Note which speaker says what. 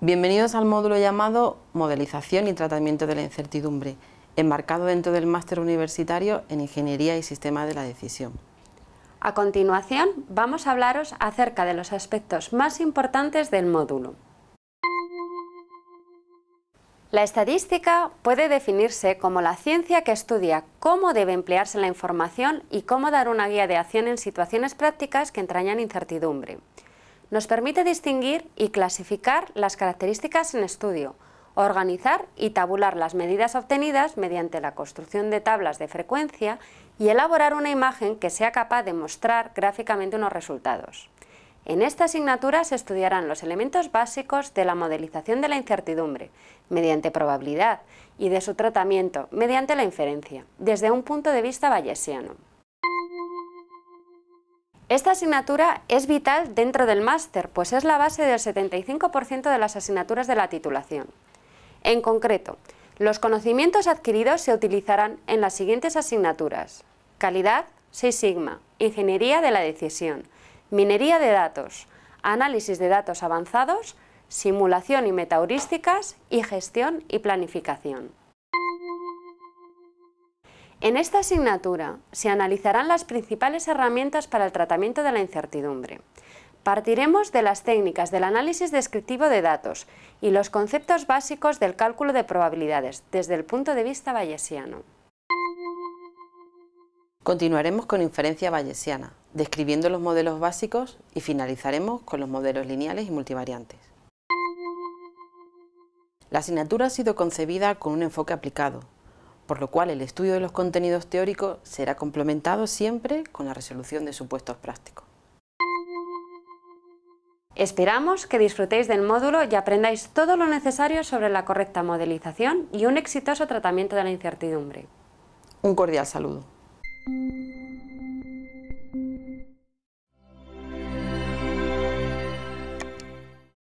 Speaker 1: Bienvenidos al módulo llamado Modelización y Tratamiento de la Incertidumbre, enmarcado dentro del Máster Universitario en Ingeniería y Sistema de la Decisión.
Speaker 2: A continuación, vamos a hablaros acerca de los aspectos más importantes del módulo. La estadística puede definirse como la ciencia que estudia cómo debe emplearse la información y cómo dar una guía de acción en situaciones prácticas que entrañan incertidumbre nos permite distinguir y clasificar las características en estudio, organizar y tabular las medidas obtenidas mediante la construcción de tablas de frecuencia y elaborar una imagen que sea capaz de mostrar gráficamente unos resultados. En esta asignatura se estudiarán los elementos básicos de la modelización de la incertidumbre, mediante probabilidad, y de su tratamiento, mediante la inferencia, desde un punto de vista bayesiano. Esta asignatura es vital dentro del máster, pues es la base del 75% de las asignaturas de la titulación. En concreto, los conocimientos adquiridos se utilizarán en las siguientes asignaturas. Calidad, 6 sigma, Ingeniería de la decisión, Minería de datos, Análisis de datos avanzados, Simulación y metaurísticas y Gestión y planificación. En esta asignatura se analizarán las principales herramientas para el tratamiento de la incertidumbre. Partiremos de las técnicas del análisis descriptivo de datos y los conceptos básicos del cálculo de probabilidades desde el punto de vista bayesiano.
Speaker 1: Continuaremos con inferencia bayesiana, describiendo los modelos básicos y finalizaremos con los modelos lineales y multivariantes. La asignatura ha sido concebida con un enfoque aplicado, por lo cual el estudio de los contenidos teóricos será complementado siempre con la resolución de supuestos prácticos.
Speaker 2: Esperamos que disfrutéis del módulo y aprendáis todo lo necesario sobre la correcta modelización y un exitoso tratamiento de la incertidumbre.
Speaker 1: Un cordial saludo.